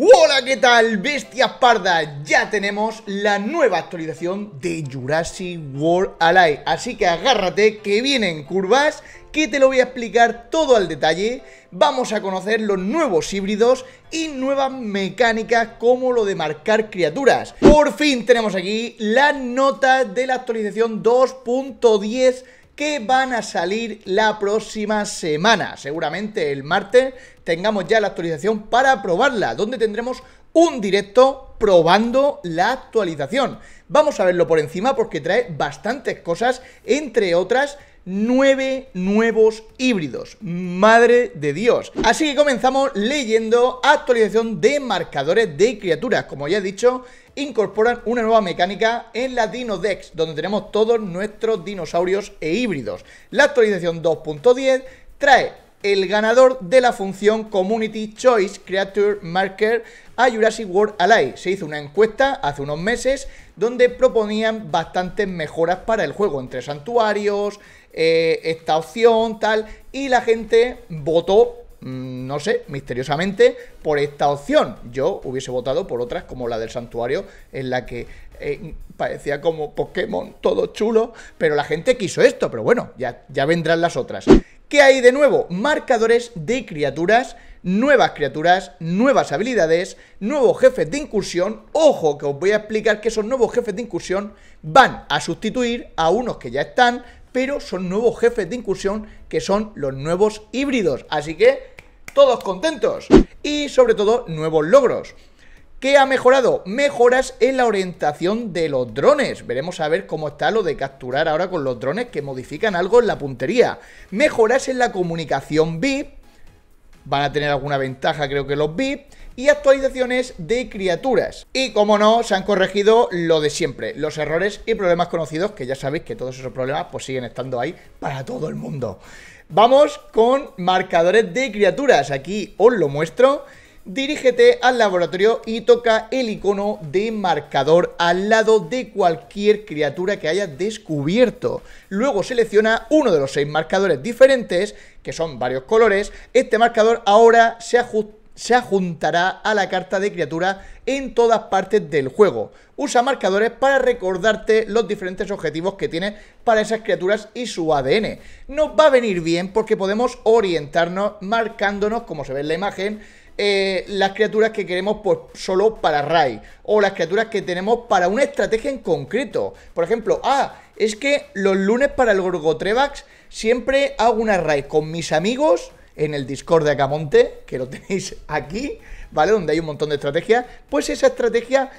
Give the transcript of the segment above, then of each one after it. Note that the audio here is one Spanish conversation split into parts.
Hola, ¿qué tal? Bestias pardas, ya tenemos la nueva actualización de Jurassic World Alive, así que agárrate que vienen curvas, que te lo voy a explicar todo al detalle, vamos a conocer los nuevos híbridos y nuevas mecánicas como lo de marcar criaturas. Por fin tenemos aquí la nota de la actualización 2.10 que van a salir la próxima semana. Seguramente el martes tengamos ya la actualización para probarla, donde tendremos un directo probando la actualización. Vamos a verlo por encima porque trae bastantes cosas, entre otras nueve nuevos híbridos. Madre de Dios. Así que comenzamos leyendo actualización de marcadores de criaturas. Como ya he dicho, incorporan una nueva mecánica en la Dex, donde tenemos todos nuestros dinosaurios e híbridos. La actualización 2.10 trae el ganador de la función Community Choice Creature Marker a Jurassic World Alive. Se hizo una encuesta hace unos meses donde proponían bastantes mejoras para el juego, entre santuarios, eh, esta opción, tal, y la gente votó Mm, no sé, misteriosamente, por esta opción. Yo hubiese votado por otras como la del santuario, en la que eh, parecía como Pokémon, todo chulo, pero la gente quiso esto, pero bueno, ya, ya vendrán las otras. ¿Qué hay de nuevo? Marcadores de criaturas, nuevas criaturas, nuevas habilidades, nuevos jefes de incursión. Ojo que os voy a explicar que esos nuevos jefes de incursión van a sustituir a unos que ya están, pero son nuevos jefes de incursión que son los nuevos híbridos. Así que todos contentos. Y sobre todo nuevos logros. ¿Qué ha mejorado? Mejoras en la orientación de los drones. Veremos a ver cómo está lo de capturar ahora con los drones que modifican algo en la puntería. Mejoras en la comunicación VIP. Van a tener alguna ventaja creo que los VIP y actualizaciones de criaturas. Y como no, se han corregido lo de siempre, los errores y problemas conocidos, que ya sabéis que todos esos problemas pues siguen estando ahí para todo el mundo. Vamos con marcadores de criaturas, aquí os lo muestro. Dirígete al laboratorio y toca el icono de marcador al lado de cualquier criatura que hayas descubierto. Luego selecciona uno de los seis marcadores diferentes, que son varios colores. Este marcador ahora se ajusta se adjuntará a la carta de criatura en todas partes del juego. Usa marcadores para recordarte los diferentes objetivos que tiene para esas criaturas y su ADN. Nos va a venir bien porque podemos orientarnos marcándonos, como se ve en la imagen, eh, las criaturas que queremos por pues, solo para Rai o las criaturas que tenemos para una estrategia en concreto. Por ejemplo, ah, es que los lunes para el Gorgotrevax siempre hago una Rai con mis amigos en el Discord de Acamonte, que lo tenéis aquí, ¿vale? Donde hay un montón de estrategias. Pues esa estrategia,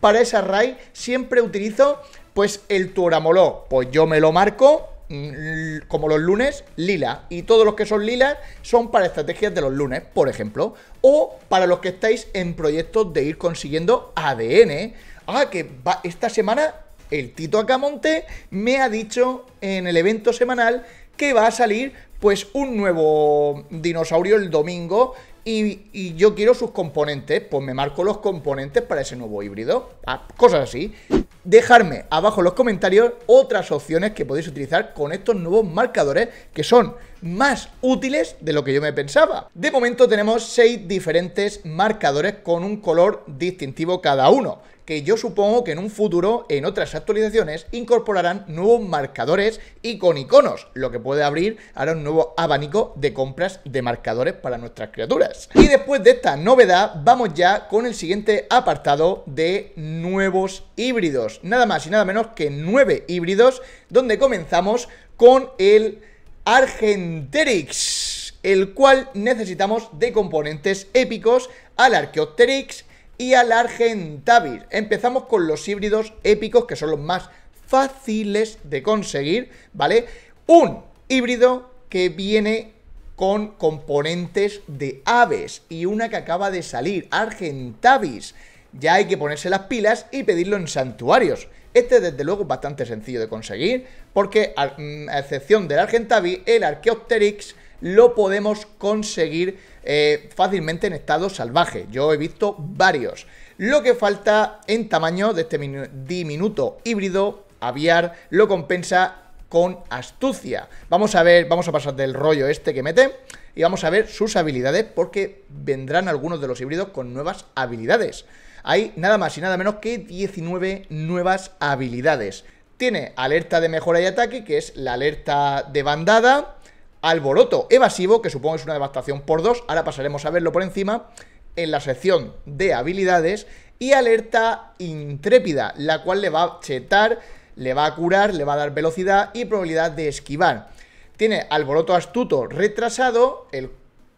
para esa raid, siempre utilizo, pues, el Tuoramoló. Pues yo me lo marco, mm, como los lunes, lila. Y todos los que son lilas son para estrategias de los lunes, por ejemplo. O para los que estáis en proyectos de ir consiguiendo ADN. Ah, que va, esta semana el Tito Acamonte me ha dicho en el evento semanal que va a salir pues un nuevo dinosaurio el domingo y, yo quiero sus componentes, pues me marco los componentes para ese nuevo híbrido, ah, cosas así. Dejarme abajo en los comentarios otras opciones que podéis utilizar con estos nuevos marcadores que son más útiles de lo que yo me pensaba. De momento tenemos 6 diferentes marcadores con un color distintivo cada uno que yo supongo que en un futuro, en otras actualizaciones, incorporarán nuevos marcadores y con iconos, lo que puede abrir ahora un nuevo abanico de compras de marcadores para nuestras criaturas. Y después de esta novedad, vamos ya con el siguiente apartado de nuevos híbridos. Nada más y nada menos que 9 híbridos, donde comenzamos con el Argenterix, el cual necesitamos de componentes épicos al Archaeopteryx y al Argentavis. Empezamos con los híbridos épicos, que son los más fáciles de conseguir, ¿vale? Un híbrido que viene con componentes de aves y una que acaba de salir, Argentavis. Ya hay que ponerse las pilas y pedirlo en santuarios. Este desde luego es bastante sencillo de conseguir, porque mm, a, excepción del Argentavi, el Archaeopteryx lo podemos conseguir eh, fácilmente en estado salvaje. Yo he visto varios. Lo que falta en tamaño de este diminuto híbrido aviar lo compensa con astucia. Vamos a ver, vamos a pasar del rollo este que mete y vamos a ver sus habilidades porque vendrán algunos de los híbridos con nuevas habilidades. Hay nada más y nada menos que 19 nuevas habilidades tiene alerta de mejora y ataque, que es la alerta de bandada, alboroto evasivo, que supongo es una devastación por dos, ahora pasaremos a verlo por encima, en la sección de habilidades, y alerta intrépida, la cual le va a chetar, le va a curar, le va a dar velocidad y probabilidad de esquivar. Tiene alboroto astuto retrasado, el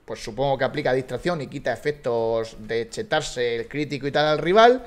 pues supongo que aplica distracción y quita efectos de chetarse el crítico y tal al rival.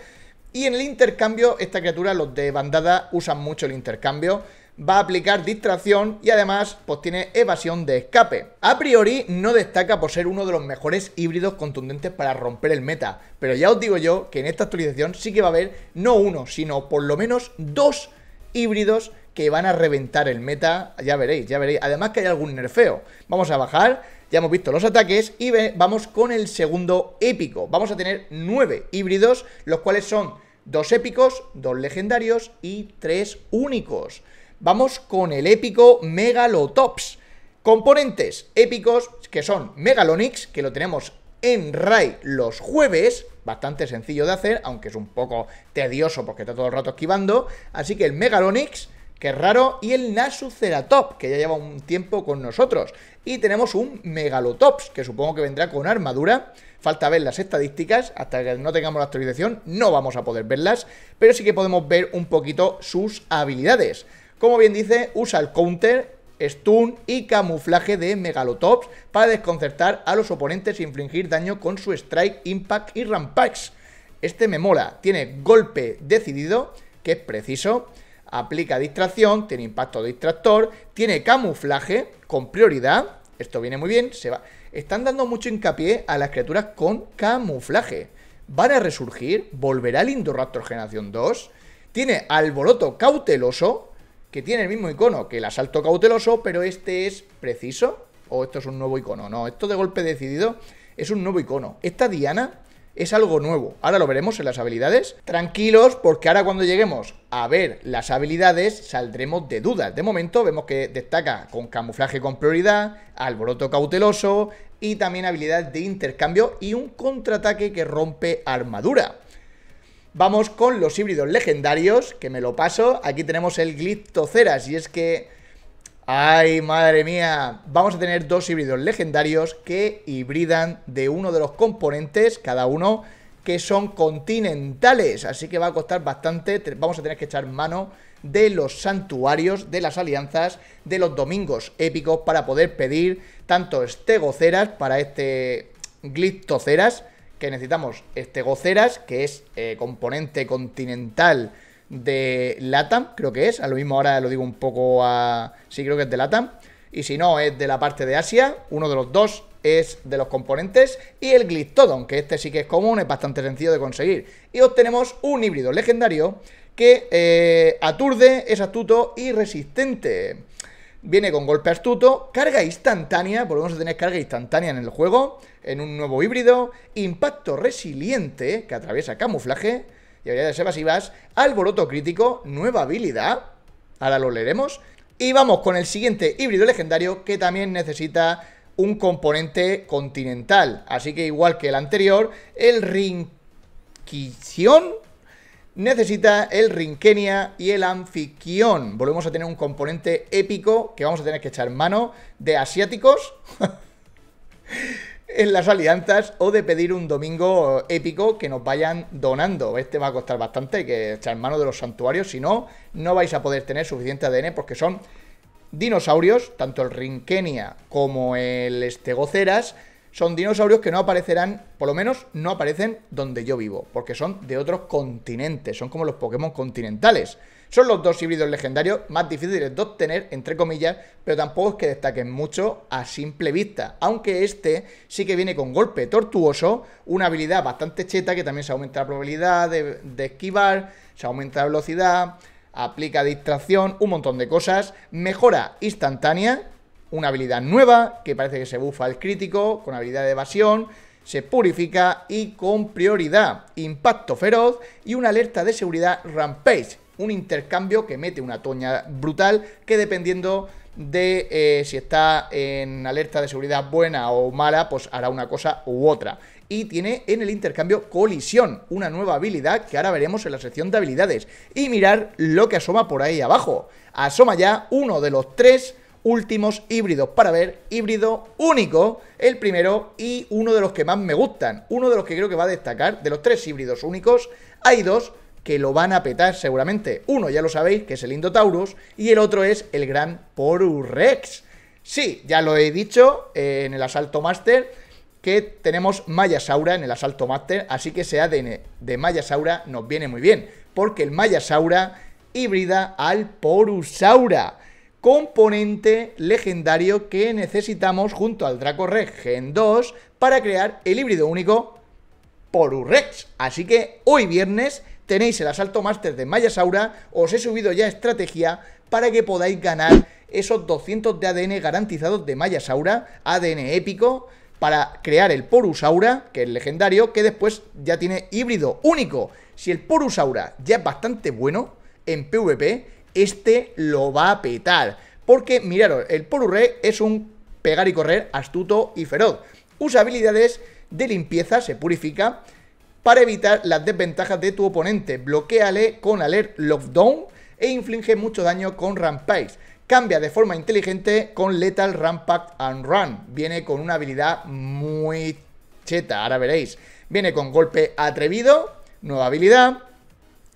Y en el intercambio, esta criatura, los de bandada, usan mucho el intercambio. Va a aplicar distracción y además pues tiene evasión de escape. A priori no destaca por ser uno de los mejores híbridos contundentes para romper el meta. Pero ya os digo yo que en esta actualización sí que va a haber no uno, sino por lo menos dos híbridos que van a reventar el meta, ya veréis, ya veréis. Además que hay algún nerfeo. Vamos a bajar, ya hemos visto los ataques y vamos con el segundo épico. Vamos a tener nueve híbridos, los cuales son dos épicos, dos legendarios y tres únicos. Vamos con el épico Megalotops. Componentes épicos que son Megalonix, que lo tenemos en RAI los jueves, bastante sencillo de hacer, aunque es un poco tedioso porque está todo el rato esquivando, así que el Megalonix que raro, y el Ceratop... que ya lleva un tiempo con nosotros. Y tenemos un Megalotops, que supongo que vendrá con armadura. Falta ver las estadísticas, hasta que no tengamos la actualización no vamos a poder verlas, pero sí que podemos ver un poquito sus habilidades. Como bien dice, usa el counter, stun y camuflaje de Megalotops para desconcertar a los oponentes e infligir daño con su strike, impact y rampage. Este me mola, tiene golpe decidido, que es preciso, aplica distracción, tiene impacto distractor, tiene camuflaje con prioridad. Esto viene muy bien, se va. Están dando mucho hincapié a las criaturas con camuflaje. Van a resurgir, volverá el Indoraptor Generación 2. Tiene alboroto cauteloso, que tiene el mismo icono que el asalto cauteloso, pero este es preciso. O esto es un nuevo icono, no, esto de golpe decidido es un nuevo icono. Esta Diana es algo nuevo. Ahora lo veremos en las habilidades. Tranquilos, porque ahora cuando lleguemos a ver las habilidades saldremos de dudas. De momento vemos que destaca con camuflaje con prioridad, alboroto cauteloso y también habilidad de intercambio y un contraataque que rompe armadura. Vamos con los híbridos legendarios, que me lo paso. Aquí tenemos el Glyptoceras y es que Ay, madre mía, vamos a tener dos híbridos legendarios que hibridan de uno de los componentes, cada uno, que son continentales, así que va a costar bastante, vamos a tener que echar mano de los santuarios, de las alianzas, de los domingos épicos para poder pedir tanto estegoceras para este gliptoceras, que necesitamos estegoceras, que es eh, componente continental de LATAM, creo que es. A lo mismo ahora lo digo un poco a... Sí, creo que es de LATAM. Y si no, es de la parte de Asia. Uno de los dos es de los componentes. Y el Glistodon, que este sí que es común, es bastante sencillo de conseguir. Y obtenemos un híbrido legendario que eh, aturde, es astuto y resistente. Viene con golpe astuto, carga instantánea, volvemos a tener carga instantánea en el juego, en un nuevo híbrido, impacto resiliente que atraviesa camuflaje, y ser evasivas, alboroto crítico, nueva habilidad, ahora lo leeremos, y vamos con el siguiente híbrido legendario que también necesita un componente continental, así que igual que el anterior, el Rinquición necesita el rinquenia y el Anfiquión. Volvemos a tener un componente épico que vamos a tener que echar mano de asiáticos. en las alianzas o de pedir un domingo épico que nos vayan donando. Este va a costar bastante que echar mano de los santuarios, si no, no vais a poder tener suficiente ADN porque son dinosaurios, tanto el Rinkenia como el Estegoceras, son dinosaurios que no aparecerán, por lo menos no aparecen donde yo vivo, porque son de otros continentes, son como los Pokémon continentales. Son los dos híbridos legendarios más difíciles de obtener, entre comillas, pero tampoco es que destaquen mucho a simple vista, aunque este sí que viene con golpe tortuoso, una habilidad bastante cheta que también se aumenta la probabilidad de, esquivar, se aumenta la velocidad, aplica distracción, un montón de cosas, mejora instantánea, una habilidad nueva que parece que se bufa el crítico, con habilidad de evasión, se purifica y con prioridad, impacto feroz y una alerta de seguridad rampage un intercambio que mete una toña brutal que dependiendo de eh, si está en alerta de seguridad buena o mala, pues hará una cosa u otra. Y tiene en el intercambio colisión, una nueva habilidad que ahora veremos en la sección de habilidades. Y mirar lo que asoma por ahí abajo. Asoma ya uno de los tres últimos híbridos para ver, híbrido único, el primero y uno de los que más me gustan, uno de los que creo que va a destacar, de los tres híbridos únicos, hay dos que lo van a petar seguramente. Uno, ya lo sabéis, que es el Indotaurus, y el otro es el gran Porus Sí, ya lo he dicho eh, en el Asalto Master, que tenemos Mayasaura en el Asalto Master, así que ese ADN de Mayasaura nos viene muy bien, porque el Mayasaura híbrida al Porusaura, componente legendario que necesitamos junto al Draco Rex Gen 2 para crear el híbrido único Porurex. Así que hoy viernes tenéis el asalto máster de Mayasaura, os he subido ya estrategia para que podáis ganar esos 200 de ADN garantizados de Mayasaura, ADN épico, para crear el Porusaura, que es legendario, que después ya tiene híbrido único. Si el Porusaura ya es bastante bueno en PvP, este lo va a petar. Porque, miraros, el Poruré es un pegar y correr astuto y feroz. Usa habilidades de limpieza, se purifica, para evitar las desventajas de tu oponente. Bloquéale con Alert Lockdown e inflige mucho daño con Rampage. Cambia de forma inteligente con Lethal Rampage and Run. Viene con una habilidad muy cheta, ahora veréis. Viene con golpe atrevido, nueva habilidad.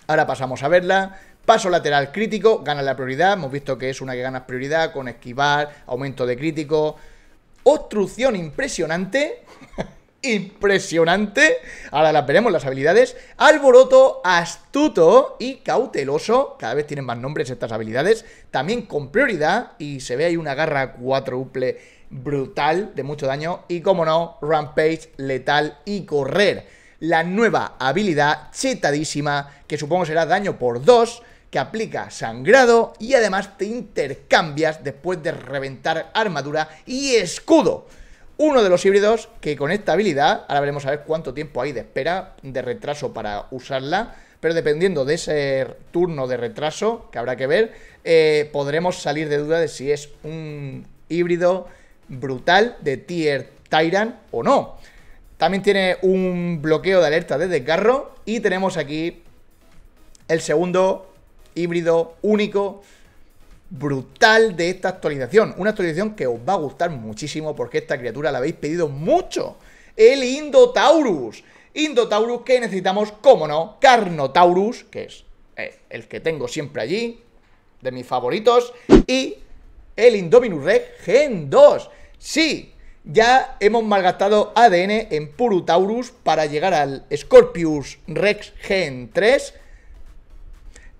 Ahora pasamos a verla. Paso lateral crítico, gana la prioridad. Hemos visto que es una que gana prioridad con esquivar, aumento de crítico. Obstrucción impresionante. impresionante. Ahora las veremos, las habilidades. Alboroto, astuto y cauteloso. Cada vez tienen más nombres estas habilidades. También con prioridad. Y se ve ahí una garra cuádruple brutal de mucho daño. Y como no, rampage, letal y correr. La nueva habilidad chetadísima, que supongo será daño por 2 que aplica sangrado y además te intercambias después de reventar armadura y escudo uno de los híbridos que con esta habilidad, ahora veremos a ver cuánto tiempo hay de espera, de retraso para usarla, pero dependiendo de ese turno de retraso, que habrá que ver, eh, podremos salir de duda de si es un híbrido brutal de tier Tyrant o no. También tiene un bloqueo de alerta de carro y tenemos aquí el segundo híbrido único brutal de esta actualización. Una actualización que os va a gustar muchísimo porque esta criatura la habéis pedido mucho. El Indotaurus. Indotaurus que necesitamos, como no, Carnotaurus, que es eh, el que tengo siempre allí, de mis favoritos, y el Indominus Rex Gen 2. Sí, ya hemos malgastado ADN en Purutaurus para llegar al Scorpius Rex Gen 3,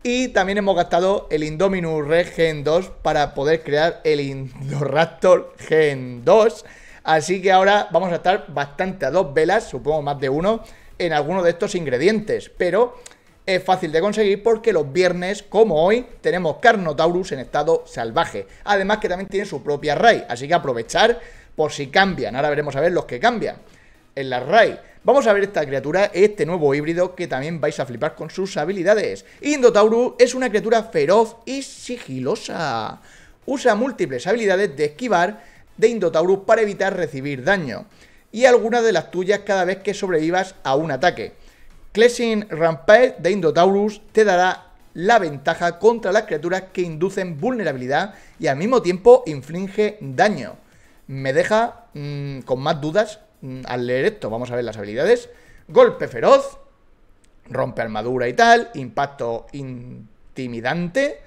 y también hemos gastado el Indominus Rex Gen 2 para poder crear el Indoraptor Gen 2. Así que ahora vamos a estar bastante a dos velas, supongo más de uno, en alguno de estos ingredientes. Pero es fácil de conseguir porque los viernes, como hoy, tenemos Carnotaurus en estado salvaje. Además que también tiene su propia RAI, así que aprovechar por si cambian. Ahora veremos a ver los que cambian en la RAI. Vamos a ver esta criatura, este nuevo híbrido que también vais a flipar con sus habilidades. Indotaurus es una criatura feroz y sigilosa. Usa múltiples habilidades de esquivar de Indotaurus para evitar recibir daño. Y algunas de las tuyas cada vez que sobrevivas a un ataque. Cleansing Rampage de Indotaurus te dará la ventaja contra las criaturas que inducen vulnerabilidad y al mismo tiempo inflige daño. Me deja mm, con más dudas Mm, al leer esto, vamos a ver las habilidades. Golpe feroz, rompe armadura y tal, impacto intimidante,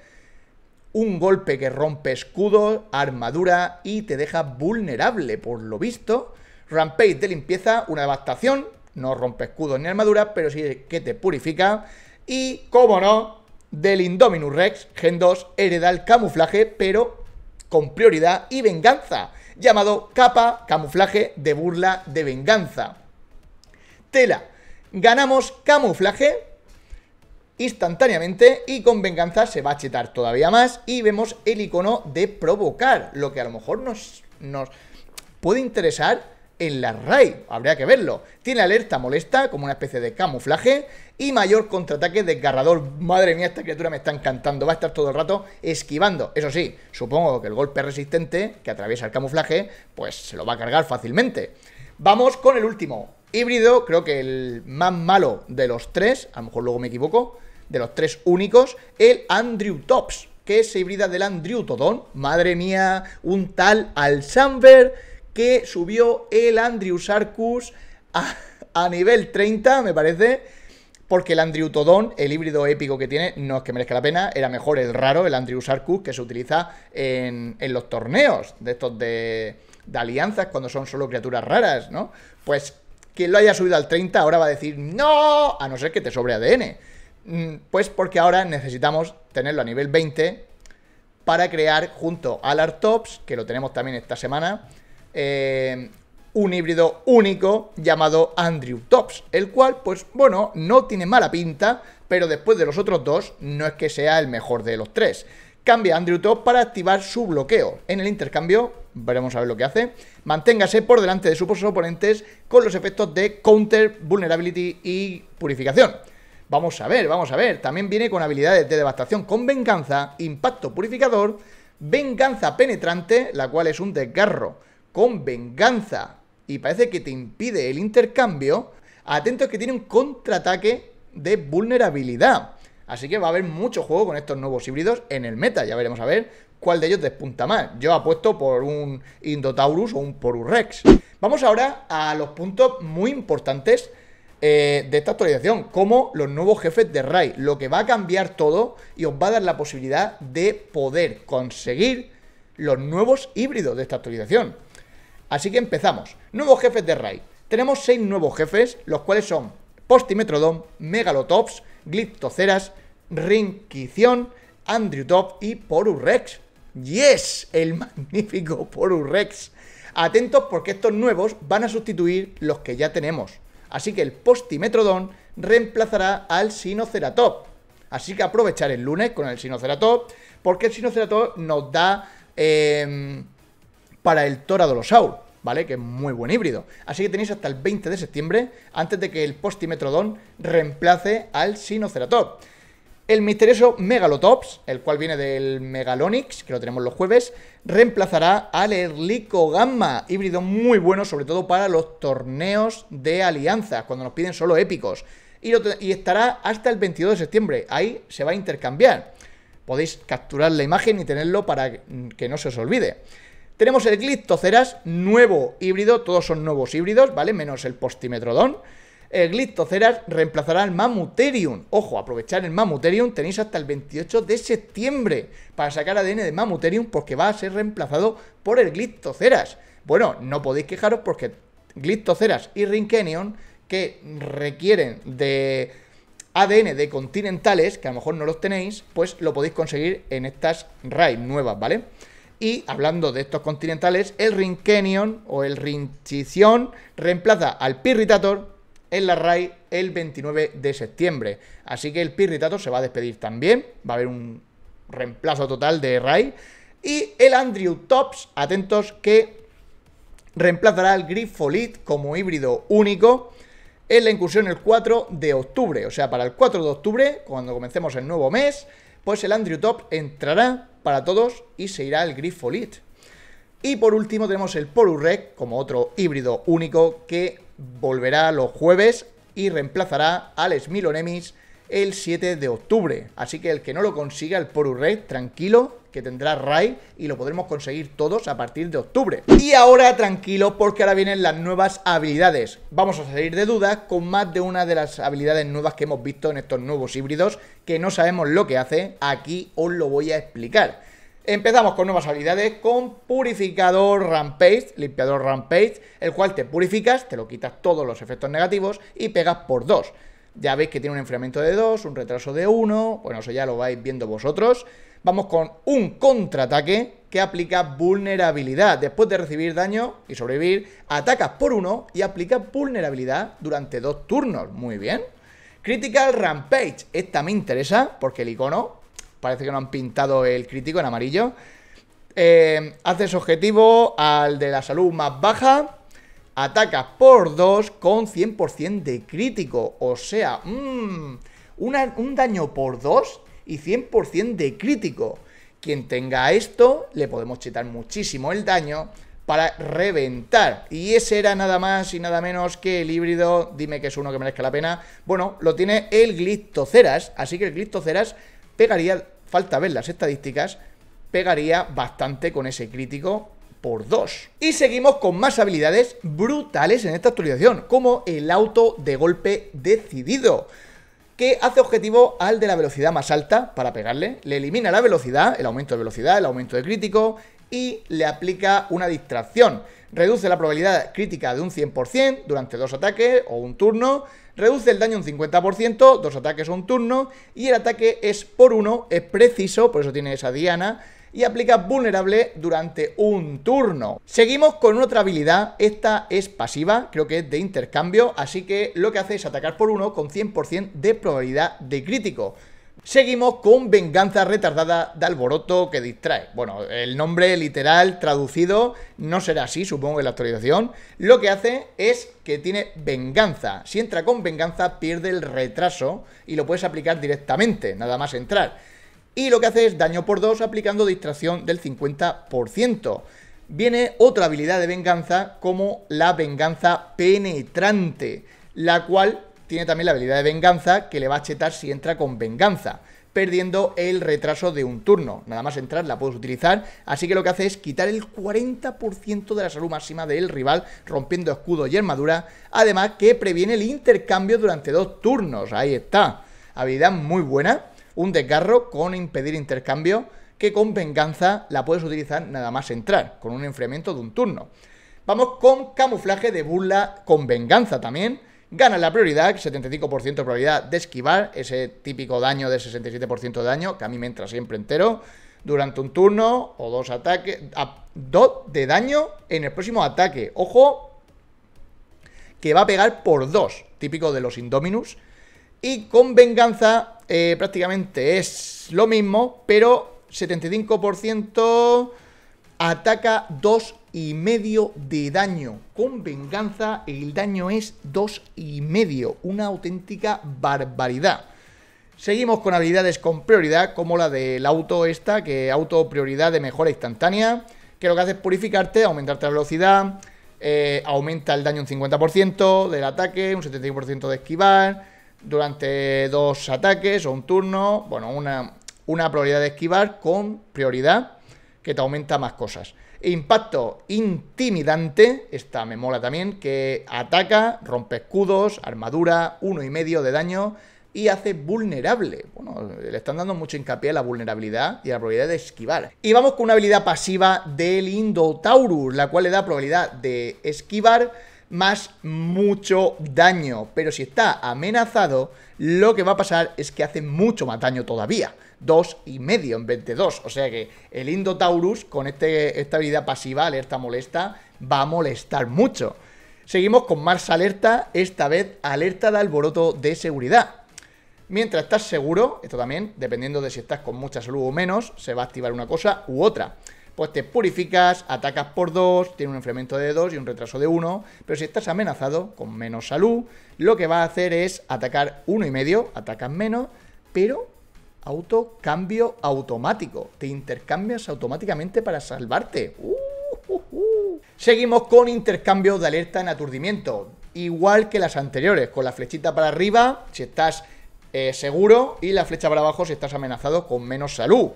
un golpe que rompe escudo, armadura y te deja vulnerable, por lo visto. Rampage de limpieza, una devastación, no rompe escudo ni armadura, pero sí que te purifica. Y, como no, del Indominus Rex, Gen 2 hereda el camuflaje, pero con prioridad y venganza llamado capa, camuflaje de burla de venganza. Tela, ganamos camuflaje instantáneamente y con venganza se va a chetar todavía más y vemos el icono de provocar, lo que a lo mejor nos, nos puede interesar en la RAI, habría que verlo. Tiene alerta molesta, como una especie de camuflaje, y mayor contraataque desgarrador. Madre mía, esta criatura me está encantando, va a estar todo el rato esquivando. Eso sí, supongo que el golpe resistente que atraviesa el camuflaje, pues se lo va a cargar fácilmente. Vamos con el último. Híbrido, creo que el más malo de los tres, a lo mejor luego me equivoco, de los tres únicos, el Andrew Tops, que es híbrida del Andrew Todón Madre mía, un tal Alzamber que subió el Andrius Arcus a, nivel 30, me parece. Porque el Andriutodon, el híbrido épico que tiene, no es que merezca la pena, era mejor el raro, el Andrius Arcus, que se utiliza en, los torneos de estos de, de alianzas cuando son solo criaturas raras, ¿no? Pues quien lo haya subido al 30 ahora va a decir ¡No! A no ser que te sobre ADN. Mm, pues porque ahora necesitamos tenerlo a nivel 20 para crear junto al Artops, que lo tenemos también esta semana, eh, un híbrido único llamado Andrew Tops, el cual, pues bueno, no tiene mala pinta, pero después de los otros dos, no es que sea el mejor de los tres. Cambia Andrew Tops para activar su bloqueo. En el intercambio, veremos a ver lo que hace, manténgase por delante de sus oponentes con los efectos de Counter, Vulnerability y Purificación. Vamos a ver, vamos a ver. También viene con habilidades de devastación con venganza, impacto purificador, venganza penetrante, la cual es un desgarro con venganza y parece que te impide el intercambio, atentos que tiene un contraataque de vulnerabilidad. Así que va a haber mucho juego con estos nuevos híbridos en el meta. Ya veremos a ver cuál de ellos despunta más. Yo apuesto por un Indotaurus o un Porurex. Vamos ahora a los puntos muy importantes eh, de esta actualización, como los nuevos jefes de RAI. Lo que va a cambiar todo y os va a dar la posibilidad de poder conseguir los nuevos híbridos de esta actualización. Así que empezamos. Nuevos jefes de raid. Tenemos seis nuevos jefes, los cuales son Postimetrodon, Megalotops, Glyptoceras, Rinquición, Andrewtop y Porurex. ¡Yes! El magnífico Porurex. Atentos porque estos nuevos van a sustituir los que ya tenemos. Así que el Postimetrodon reemplazará al Sinoceratop. Así que aprovechar el lunes con el Sinoceratop, porque el Sinoceratop nos da... Em, para el Dolosaur, ¿vale? Que es muy buen híbrido. Así que tenéis hasta el 20 de septiembre antes de que el Postimetrodon reemplace al Sinoceratop. El misterioso Megalotops, el cual viene del Megalonix, que lo tenemos los jueves, reemplazará al Erlico Gamma, híbrido muy bueno, sobre todo para los torneos de alianzas, cuando nos piden solo épicos. Y, y estará hasta el 22 de septiembre, ahí se va a intercambiar. Podéis capturar la imagen y tenerlo para que no se os olvide. Tenemos el Glictoceras, nuevo híbrido, todos son nuevos híbridos, ¿vale? Menos el Postimetrodon. El Glictoceras reemplazará al Mamuterium. Ojo, aprovechar el Mamuterium, tenéis hasta el 28 de septiembre para sacar ADN de Mamuterium porque va a ser reemplazado por el Glictoceras. Bueno, no podéis quejaros porque Glictoceras y Rinkenion, que requieren de ADN de continentales, que a lo mejor no los tenéis, pues lo podéis conseguir en estas RAID nuevas, ¿vale? Y hablando de estos continentales, el Rinkenion o el Rinchición reemplaza al Pirritator en la RAI el 29 de septiembre. Así que el Pirritator se va a despedir también. Va a haber un reemplazo total de RAI. Y el Andrew Tops, atentos, que reemplazará al Grifolit como híbrido único en la incursión el 4 de octubre. O sea, para el 4 de octubre, cuando comencemos el nuevo mes, pues el Andrew Top entrará para todos y se irá el griffolit Y por último tenemos el Polurec como otro híbrido único que volverá los jueves y reemplazará al Smilonemis el 7 de octubre. Así que el que no lo consiga, el Poru Rey tranquilo, que tendrá RAI y lo podremos conseguir todos a partir de octubre. Y ahora tranquilo porque ahora vienen las nuevas habilidades. Vamos a salir de dudas con más de una de las habilidades nuevas que hemos visto en estos nuevos híbridos que no sabemos lo que hace, aquí os lo voy a explicar. Empezamos con nuevas habilidades con Purificador Rampage, Limpiador Rampage, el cual te purificas, te lo quitas todos los efectos negativos y pegas por dos ya veis que tiene un enfriamiento de 2, un retraso de 1, bueno, eso ya lo vais viendo vosotros. Vamos con un contraataque que aplica vulnerabilidad. Después de recibir daño y sobrevivir, atacas por 1 y aplica vulnerabilidad durante 2 turnos. Muy bien. Critical Rampage. Esta me interesa porque el icono parece que no han pintado el crítico en amarillo. Eh, haces objetivo al de la salud más baja Ataca por 2 con 100% de crítico. O sea, mm, un daño por 2 y 100% de crítico. Quien tenga esto, le podemos chetar muchísimo el daño para reventar. Y ese era nada más y nada menos que el híbrido, dime que es uno que merezca la pena. Bueno, lo tiene el Glictoceras, así que el Glictoceras pegaría, falta ver las estadísticas, pegaría bastante con ese crítico y seguimos con más habilidades brutales en esta actualización, como el auto de golpe decidido que hace objetivo al de la velocidad más alta para pegarle, le elimina la velocidad, el aumento de velocidad, el aumento de crítico y le aplica una distracción. Reduce la probabilidad crítica de un 100% durante dos ataques o un turno, reduce el daño un 50%, dos ataques o un turno y el ataque es por uno, es preciso, por eso tiene esa diana y aplica vulnerable durante un turno. Seguimos con otra habilidad, esta es pasiva, creo que es de intercambio, así que lo que hace es atacar por uno con 100% de probabilidad de crítico. Seguimos con Venganza Retardada de Alboroto que distrae. Bueno, el nombre literal traducido no será así, supongo, en la actualización. Lo que hace es que tiene venganza. Si entra con venganza pierde el retraso y lo puedes aplicar directamente, nada más entrar y lo que hace es daño por 2 aplicando distracción del 50%. Viene otra habilidad de venganza como la venganza penetrante, la cual tiene también la habilidad de venganza que le va a chetar si entra con venganza perdiendo el retraso de un turno. Nada más entrar la puedes utilizar, así que lo que hace es quitar el 40% de la salud máxima del rival, rompiendo escudo y armadura, además que previene el intercambio durante dos turnos, ahí está. Habilidad muy buena, un desgarro con impedir intercambio que con venganza la puedes utilizar nada más entrar, con un enfriamiento de un turno. Vamos con camuflaje de burla con venganza también. Gana la prioridad, 75% de probabilidad de esquivar, ese típico daño de 67% de daño, que a mí me entra siempre entero, durante un turno o dos ataques, dos de daño en el próximo ataque. Ojo, que va a pegar por dos, típico de los Indominus, y con venganza eh, prácticamente es lo mismo, pero 75% ataca 2,5 de daño. Con venganza el daño es 2,5, una auténtica barbaridad. Seguimos con habilidades con prioridad, como la del auto esta, que auto prioridad de mejora instantánea, que lo que hace es purificarte, aumentarte la velocidad, eh, aumenta el daño un 50% del ataque, un 75% de esquivar, durante dos ataques o un turno, bueno, una, una probabilidad de esquivar con prioridad que te aumenta más cosas. Impacto intimidante, esta me mola también, que ataca, rompe escudos, armadura, uno y medio de daño y hace vulnerable. Bueno, le están dando mucho hincapié a la vulnerabilidad y la probabilidad de esquivar. Y vamos con una habilidad pasiva del Indotaurus, la cual le da probabilidad de esquivar más mucho daño. Pero si está amenazado, lo que va a pasar es que hace mucho más daño todavía. Dos y medio en 22. O sea que el Indotaurus, con este, esta habilidad pasiva, alerta molesta, va a molestar mucho. Seguimos con más alerta, esta vez alerta de alboroto de seguridad. Mientras estás seguro, esto también, dependiendo de si estás con mucha salud o menos, se va a activar una cosa u otra pues te purificas, atacas por 2, tiene un enfriamiento de 2 y un retraso de 1, pero si estás amenazado con menos salud, lo que va a hacer es atacar uno y medio, atacas menos, pero auto cambio automático, te intercambias automáticamente para salvarte. Uh, uh, uh. Seguimos con intercambio de alerta en aturdimiento, igual que las anteriores, con la flechita para arriba si estás eh, seguro y la flecha para abajo si estás amenazado con menos salud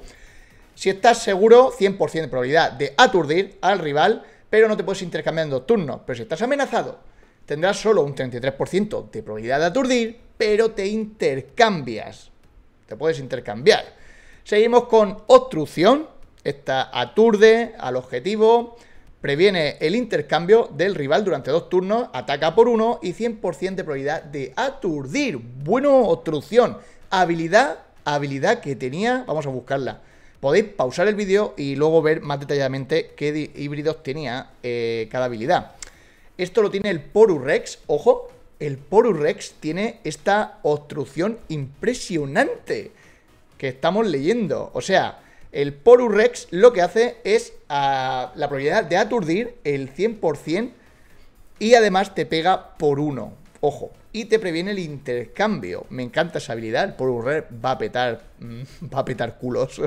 si estás seguro, 100% de probabilidad de aturdir al rival, pero no te puedes intercambiar en dos turnos. Pero si estás amenazado, tendrás solo un 33% de probabilidad de aturdir, pero te intercambias. Te puedes intercambiar. Seguimos con obstrucción. Esta aturde al objetivo, previene el intercambio del rival durante dos turnos, ataca por uno y 100% de probabilidad de aturdir. Bueno, obstrucción. Habilidad, habilidad que tenía, vamos a buscarla podéis pausar el vídeo y luego ver más detalladamente qué híbridos tenía eh, cada habilidad. Esto lo tiene el Poru Rex, ojo, el Poru Rex tiene esta obstrucción impresionante que estamos leyendo. O sea, el Poru Rex lo que hace es ah, la probabilidad de aturdir el 100% y además te pega por uno, Ojo, y te previene el intercambio. Me encanta esa habilidad, por un va a petar, mm, va a petar culos.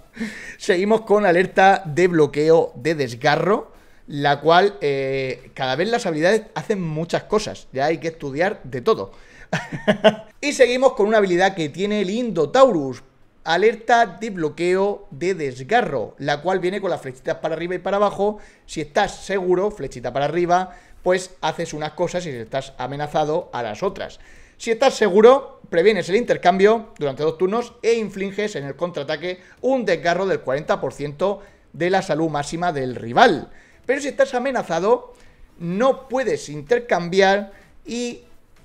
Seguimos con alerta de bloqueo de desgarro, la cual eh, cada vez las habilidades hacen muchas cosas, ya hay que estudiar de todo. y seguimos con una habilidad que tiene el Indotaurus, alerta de bloqueo de desgarro, la cual viene con las flechitas para arriba y para abajo. Si estás seguro, flechita para arriba pues haces unas cosas y si estás amenazado, a las otras. Si estás seguro, previenes el intercambio durante dos turnos e infliges en el contraataque un desgarro del 40% de la salud máxima del rival. Pero si estás amenazado, no puedes intercambiar y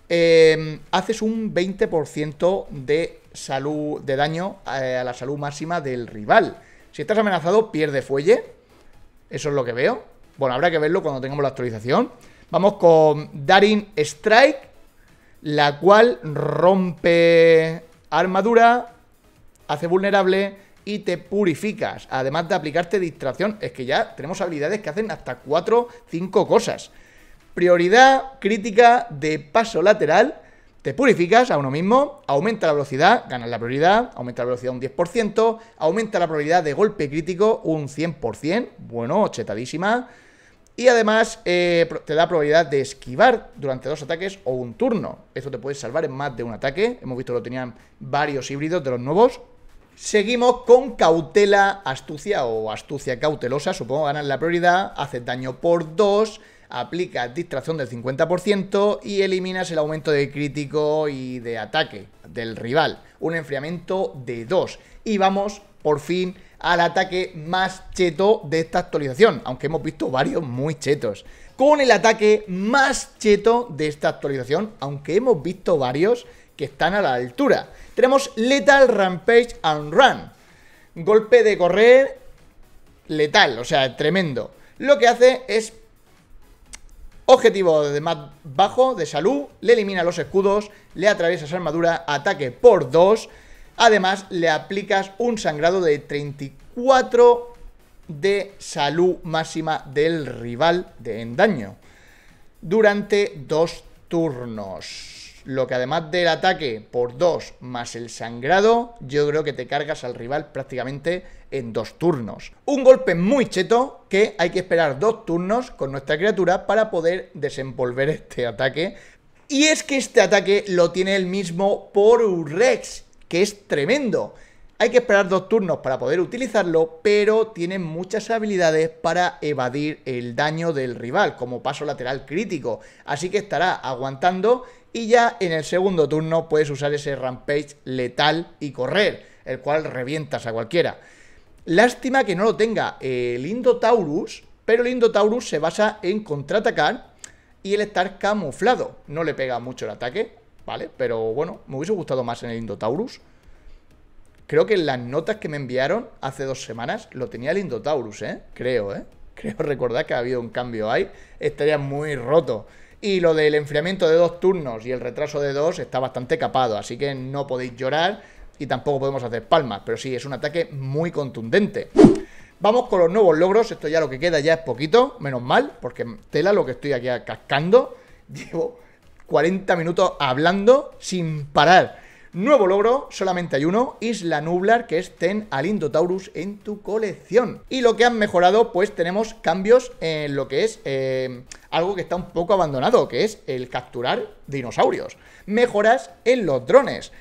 em, haces un 20% de salud de daño a, eh, a la salud máxima del rival. Si estás amenazado, pierde fuelle. Eso es lo que veo. Bueno, habrá que verlo cuando tengamos la actualización. Vamos con Darin Strike, la cual rompe armadura, hace vulnerable y te purificas. Además de aplicarte distracción, es que ya tenemos habilidades que hacen hasta 4, 5 cosas. Prioridad crítica de paso lateral, te purificas a uno mismo, aumenta la velocidad, ganas la prioridad, aumenta la velocidad un 10%, aumenta la probabilidad de golpe crítico un 100%, bueno, chetadísima y además eh, te da probabilidad de esquivar durante dos ataques o un turno. Eso te puede salvar en más de un ataque. Hemos visto que lo tenían varios híbridos de los nuevos. Seguimos con cautela, astucia o astucia cautelosa. Supongo ganas la prioridad, haces daño por dos. Aplica distracción del 50% y eliminas el aumento de crítico y de ataque del rival. Un enfriamiento de 2. Y vamos por fin al ataque más cheto de esta actualización, aunque hemos visto varios muy chetos. Con el ataque más cheto de esta actualización, aunque hemos visto varios que están a la altura. Tenemos Lethal Rampage and Run. Golpe de correr letal, o sea, tremendo. Lo que hace es Objetivo de más bajo, de salud, le elimina los escudos, le atraviesa su armadura, ataque por dos. Además, le aplicas un sangrado de 34 de salud máxima del rival de en daño durante dos turnos. Lo que además del ataque por dos más el sangrado, yo creo que te cargas al rival prácticamente en dos turnos. Un golpe muy cheto que hay que esperar dos turnos con nuestra criatura para poder desenvolver este ataque. Y es que este ataque lo tiene el mismo por Rex que es tremendo. Hay que esperar dos turnos para poder utilizarlo, pero tiene muchas habilidades para evadir el daño del rival, como paso lateral crítico. Así que estará aguantando y ya en el segundo turno puedes usar ese rampage letal y correr, el cual revientas a cualquiera. Lástima que no lo tenga el eh, Indotaurus, pero el Indotaurus se basa en contraatacar y el estar camuflado. No le pega mucho el ataque, ¿vale? Pero bueno, me hubiese gustado más en el Indotaurus. Creo que en las notas que me enviaron hace dos semanas lo tenía el Indotaurus, ¿eh? Creo, ¿eh? Creo recordar que ha habido un cambio ahí. Estaría muy roto. Y lo del enfriamiento de dos turnos y el retraso de dos está bastante capado, así que no podéis llorar y tampoco podemos hacer palmas, pero sí, es un ataque muy contundente. Vamos con los nuevos logros, esto ya lo que queda ya es poquito, menos mal, porque tela lo que estoy aquí cascando. Llevo 40 minutos hablando sin parar. Nuevo logro, solamente hay uno, Isla Nublar, que es ten Alindo Taurus en tu colección. Y lo que han mejorado, pues tenemos cambios en lo que es eh, algo que está un poco abandonado, que es el capturar dinosaurios. Mejoras en los drones.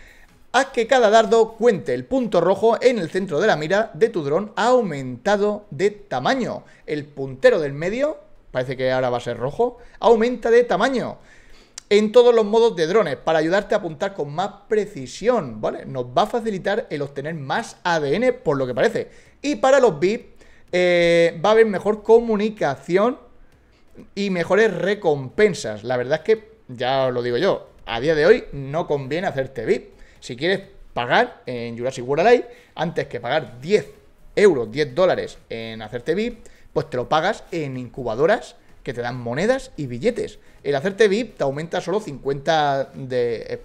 Haz que cada dardo cuente el punto rojo en el centro de la mira de tu dron aumentado de tamaño. El puntero del medio, parece que ahora va a ser rojo, aumenta de tamaño en todos los modos de drones para ayudarte a apuntar con más precisión, ¿vale? Nos va a facilitar el obtener más ADN por lo que parece. Y para los VIP eh, va a haber mejor comunicación y mejores recompensas. La verdad es que, ya os lo digo yo, a día de hoy no conviene hacerte VIP. Si quieres pagar en Jurassic World Alive, antes que pagar 10 euros, 10 dólares en hacerte VIP, pues te lo pagas en incubadoras que te dan monedas y billetes. El hacerte VIP te aumenta solo 50, de,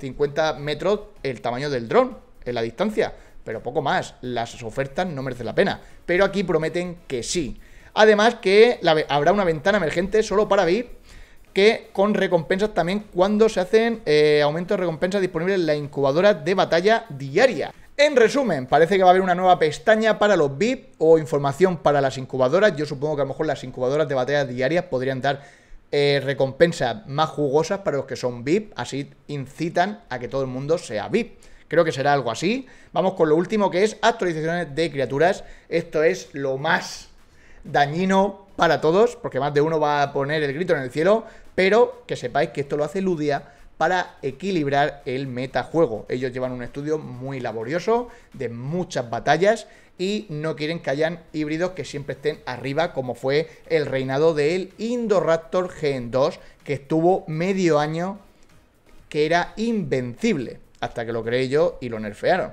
eh, metros el tamaño del dron, en la distancia, pero poco más. Las ofertas no merecen la pena. Pero aquí prometen que sí. Además que habrá una ventana emergente solo para VIP que con recompensas también cuando se hacen eh, aumentos de recompensas disponibles en la incubadora de batalla diaria. En resumen, parece que va a haber una nueva pestaña para los VIP o información para las incubadoras. Yo supongo que a lo mejor las incubadoras de batalla diarias podrían dar eh, recompensas más jugosas para los que son VIP, así incitan a que todo el mundo sea VIP. Creo que será algo así. Vamos con lo último que es actualizaciones de criaturas. Esto es lo más dañino para todos, porque más de uno va a poner el grito en el cielo, pero que sepáis que esto lo hace Ludia para equilibrar el metajuego. Ellos llevan un estudio muy laborioso de muchas batallas y no quieren que hayan híbridos que siempre estén arriba, como fue el reinado del Indoraptor Gen 2, que estuvo medio año que era invencible, hasta que lo creé yo y lo nerfearon.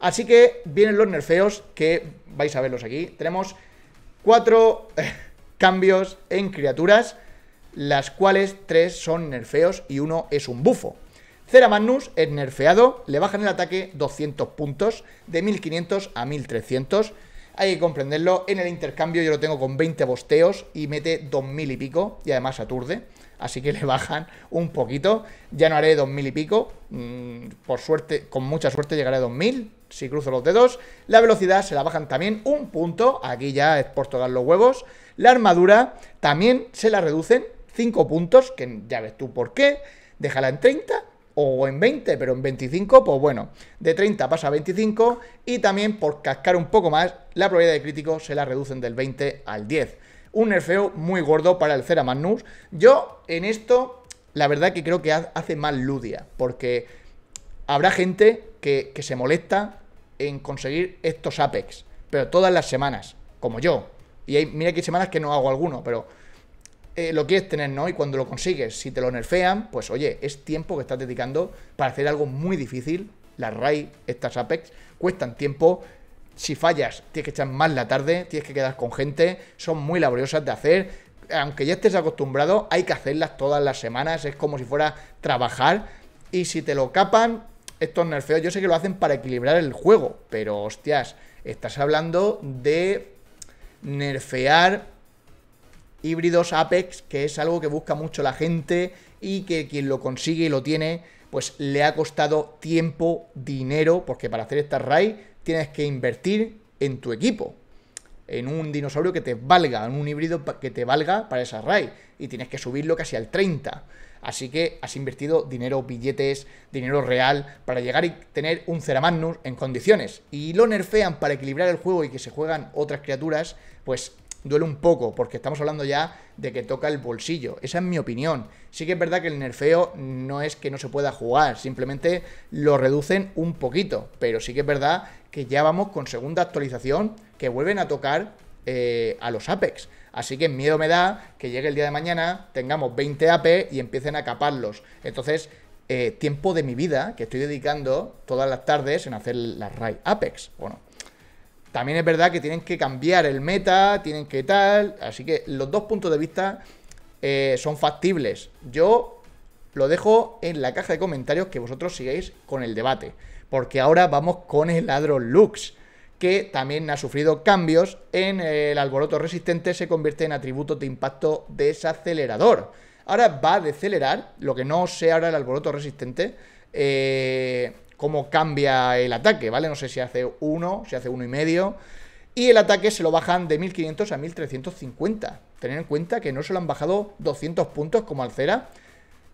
Así que vienen los nerfeos, que vais a verlos aquí. Tenemos cuatro eh, cambios en criaturas, las cuales tres son nerfeos y uno es un bufo. Cera Magnus es nerfeado, le bajan el ataque 200 puntos, de 1500 a 1300. Hay que comprenderlo, en el intercambio yo lo tengo con 20 bosteos y mete 2000 y pico y además aturde. Así que le bajan un poquito. Ya no haré 2000 y pico. Mm, por suerte, con mucha suerte llegaré a 2000. Si cruzo los dedos. La velocidad se la bajan también un punto. Aquí ya es por tocar los huevos. La armadura también se la reducen 5 puntos. Que ya ves tú por qué. Déjala en 30 o en 20, pero en 25, pues bueno, de 30 pasa a 25 y también por cascar un poco más, la probabilidad de crítico se la reducen del 20 al 10. Un nerfeo muy gordo para el Cera Magnus. Yo en esto, la verdad que creo que hace mal Ludia, porque habrá gente que, se molesta en conseguir estos Apex, pero todas las semanas, como yo. Y hay, mira que hay semanas que no hago alguno, pero eh, lo quieres tener, ¿no? Y cuando lo consigues, si te lo nerfean, pues oye, es tiempo que estás dedicando para hacer algo muy difícil. Las RAI, estas Apex, cuestan tiempo. Si fallas, tienes que echar más la tarde, tienes que quedar con gente, son muy laboriosas de hacer. Aunque ya estés acostumbrado, hay que hacerlas todas las semanas, es como si fuera trabajar. Y si te lo capan, estos nerfeos, yo sé que lo hacen para equilibrar el juego, pero hostias, estás hablando de nerfear híbridos Apex, que es algo que busca mucho la gente y que quien lo consigue y lo tiene, pues le ha costado tiempo, dinero, porque para hacer esta raid tienes que invertir en tu equipo, en un dinosaurio que te valga, en un híbrido que te valga para esa raid, y tienes que subirlo casi al 30. Así que has invertido dinero, billetes, dinero real para llegar y tener un Ceramagnus en condiciones. Y lo nerfean para equilibrar el juego y que se juegan otras criaturas, pues duele un poco, porque estamos hablando ya de que toca el bolsillo. Esa es mi opinión. Sí que es verdad que el nerfeo no es que no se pueda jugar, simplemente lo reducen un poquito, pero sí que es verdad que ya vamos con segunda actualización que vuelven a tocar eh, a los Apex. Así que miedo me da que llegue el día de mañana, tengamos 20 AP y empiecen a caparlos. Entonces, eh, tiempo de mi vida que estoy dedicando todas las tardes en hacer las raid Apex. Bueno, también es verdad que tienen que cambiar el meta, tienen que tal. Así que los dos puntos de vista eh, son factibles. Yo lo dejo en la caja de comentarios que vosotros sigáis con el debate. Porque ahora vamos con el ladrón Lux, que también ha sufrido cambios en eh, el alboroto resistente, se convierte en atributo de impacto desacelerador. Ahora va a decelerar, lo que no sea ahora el alboroto resistente. Eh, cómo cambia el ataque, ¿vale? No sé si hace uno, si hace uno y medio. Y el ataque se lo bajan de 1500 a 1350. Tener en cuenta que no se lo han bajado 200 puntos como Cera.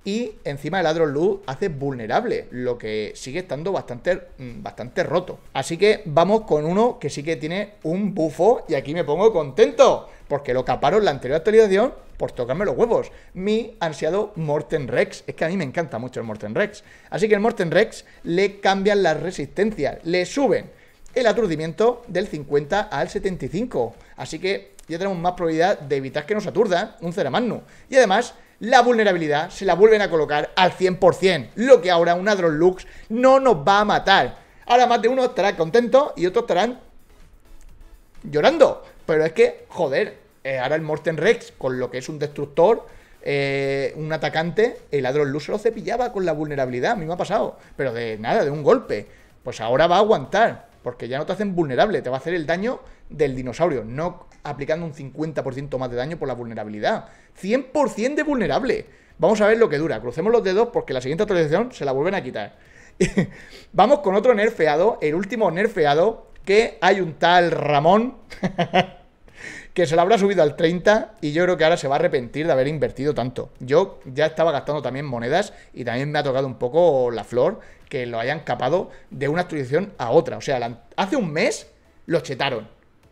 Y encima el Adron Luz hace vulnerable, lo que sigue estando bastante, mm, bastante roto. Así que vamos con uno que sí que tiene un bufo. Y aquí me pongo contento, porque lo caparon la anterior actualización por tocarme los huevos. Mi ansiado Morten Rex. Es que a mí me encanta mucho el Morten Rex. Así que el Morten Rex le cambian las resistencias, le suben el aturdimiento del 50 al 75. Así que ya tenemos más probabilidad de evitar que nos aturda un ceramano Y además, la vulnerabilidad se la vuelven a colocar al 100%, lo que ahora un Drone Lux no nos va a matar. Ahora más de uno estará contento y otros estarán llorando. Pero es que, joder, eh, ahora el Morten Rex, con lo que es un destructor, eh, un atacante, el ladrón luz lo cepillaba con la vulnerabilidad, a mí me ha pasado, pero de nada, de un golpe. Pues ahora va a aguantar, porque ya no te hacen vulnerable, te va a hacer el daño del dinosaurio, no aplicando un 50% más de daño por la vulnerabilidad. 100% de vulnerable. Vamos a ver lo que dura. Crucemos los dedos porque la siguiente actualización se la vuelven a quitar. Vamos con otro nerfeado, el último nerfeado, que hay un tal Ramón. que se lo habrá subido al 30 y yo creo que ahora se va a arrepentir de haber invertido tanto. Yo ya estaba gastando también monedas y también me ha tocado un poco la flor que lo hayan capado de una actualización a otra. O sea, hace un mes lo chetaron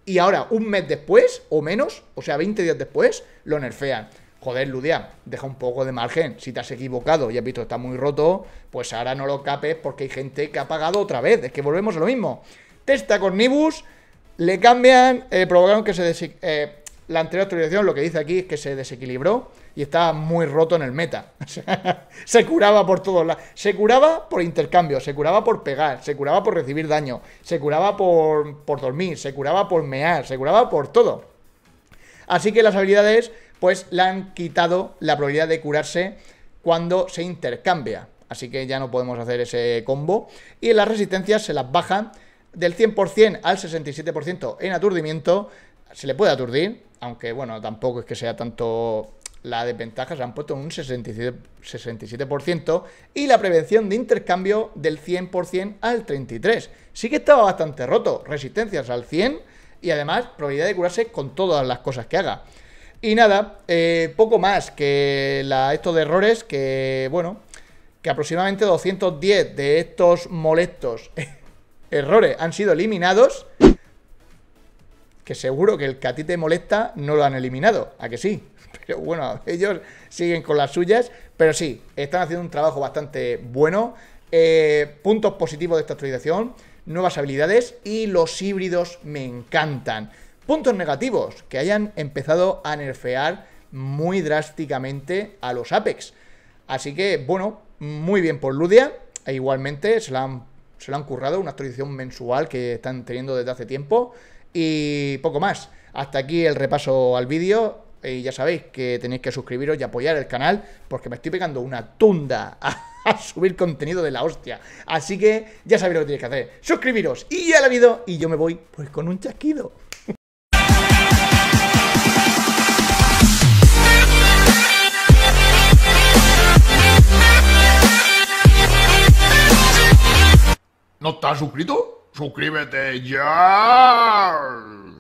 y ahora un mes después o menos, o sea, 20 días después, lo nerfean. Joder, Ludia, deja un poco de margen. Si te has equivocado y has visto que está muy roto, pues ahora no lo capes porque hay gente que ha pagado otra vez. Es que volvemos a lo mismo. Testa con le cambian, provocaron que se eh, la anterior actualización lo que dice aquí es que se desequilibró y estaba muy roto en el meta. se curaba por todos lados. Se curaba por intercambio, se curaba por pegar, se curaba por recibir daño, se curaba por, por dormir, se curaba por mear, se curaba por todo. Así que las habilidades, pues le han quitado la probabilidad de curarse cuando se intercambia. Así que ya no podemos hacer ese combo. Y las resistencias se las bajan del 100% al 67% en aturdimiento. Se le puede aturdir, aunque bueno, tampoco es que sea tanto la desventaja, se han puesto un 67%, y la prevención de intercambio del 100% al 33%. Sí que estaba bastante roto, resistencias al 100% y además probabilidad de curarse con todas las cosas que haga. Y nada, eh, poco más que la, esto de errores que, bueno, que aproximadamente 210 de estos molestos errores han sido eliminados, que seguro que el que a ti te molesta no lo han eliminado, a que sí. Pero bueno, ellos siguen con las suyas, pero sí, están haciendo un trabajo bastante bueno. Eh, puntos positivos de esta actualización, nuevas habilidades y los híbridos me encantan. Puntos negativos, que hayan empezado a nerfear muy drásticamente a los Apex. Así que, bueno, muy bien por Ludia. E igualmente se la han se lo han currado, una actualización mensual que están teniendo desde hace tiempo. Y poco más. Hasta aquí el repaso al vídeo. Y ya sabéis que tenéis que suscribiros y apoyar el canal porque me estoy pegando una tunda a, subir contenido de la hostia. Así que ya sabéis lo que tenéis que hacer. Suscribiros y ya la vídeo y yo me voy pues con un chasquido. ¿No estás suscrito? Suscríbete ya.